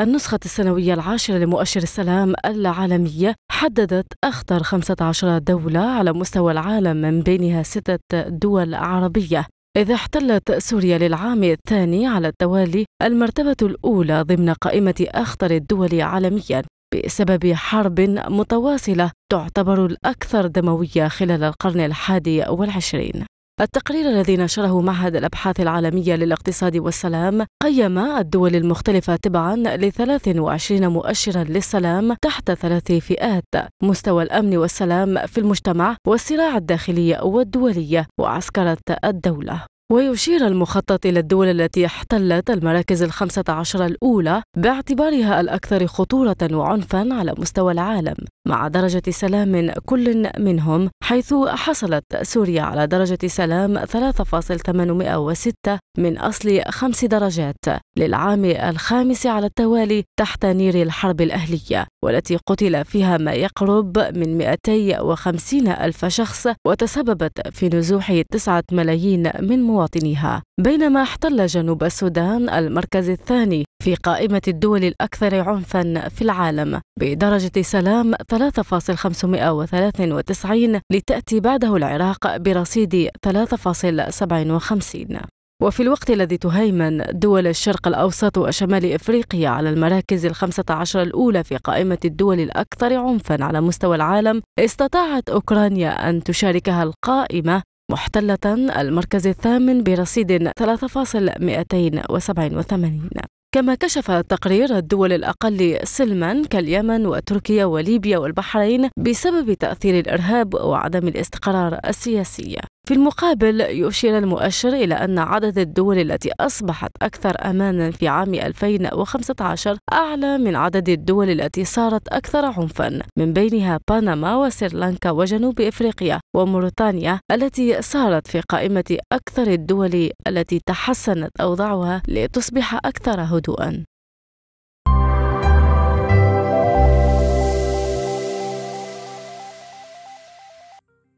النسخة السنوية العاشرة لمؤشر السلام العالمية حددت أخطر 15 دولة على مستوى العالم من بينها ستة دول عربية إذا احتلت سوريا للعام الثاني على التوالي المرتبة الأولى ضمن قائمة أخطر الدول عالميا بسبب حرب متواصلة تعتبر الأكثر دموية خلال القرن الحادي والعشرين التقرير الذي نشره معهد الأبحاث العالمية للاقتصاد والسلام قيم الدول المختلفة تبعا ل 23 مؤشرا للسلام تحت ثلاث فئات مستوى الأمن والسلام في المجتمع والصراع الداخلي والدولي وعسكرة الدولة ويشير المخطط إلى الدول التي احتلت المراكز الخمسة عشر الأولى باعتبارها الأكثر خطورة وعنفا على مستوى العالم مع درجة سلام كل منهم حيث حصلت سوريا على درجة سلام 3.806 من أصل خمس درجات للعام الخامس على التوالي تحت نير الحرب الأهلية والتي قتل فيها ما يقرب من 250 ألف شخص وتسببت في نزوح 9 ملايين من مواطنيها بينما احتل جنوب السودان المركز الثاني في قائمة الدول الأكثر عنفا في العالم بدرجة سلام 3.593 لتأتي بعده العراق برصيد 3.57 وفي الوقت الذي تهيمن دول الشرق الأوسط وشمال إفريقيا على المراكز الخمسة عشر الأولى في قائمة الدول الأكثر عنفا على مستوى العالم استطاعت أوكرانيا أن تشاركها القائمة محتلة المركز الثامن برصيد 3.287 كما كشف تقرير الدول الأقل سلما كاليمن وتركيا وليبيا والبحرين بسبب تأثير الإرهاب وعدم الاستقرار السياسي في المقابل يشير المؤشر إلى أن عدد الدول التي أصبحت أكثر أمانا في عام 2015 أعلى من عدد الدول التي صارت أكثر عنفا من بينها بنما وسريلانكا وجنوب إفريقيا وموريتانيا التي صارت في قائمة أكثر الدول التي تحسنت أوضاعها لتصبح أكثر هدوءا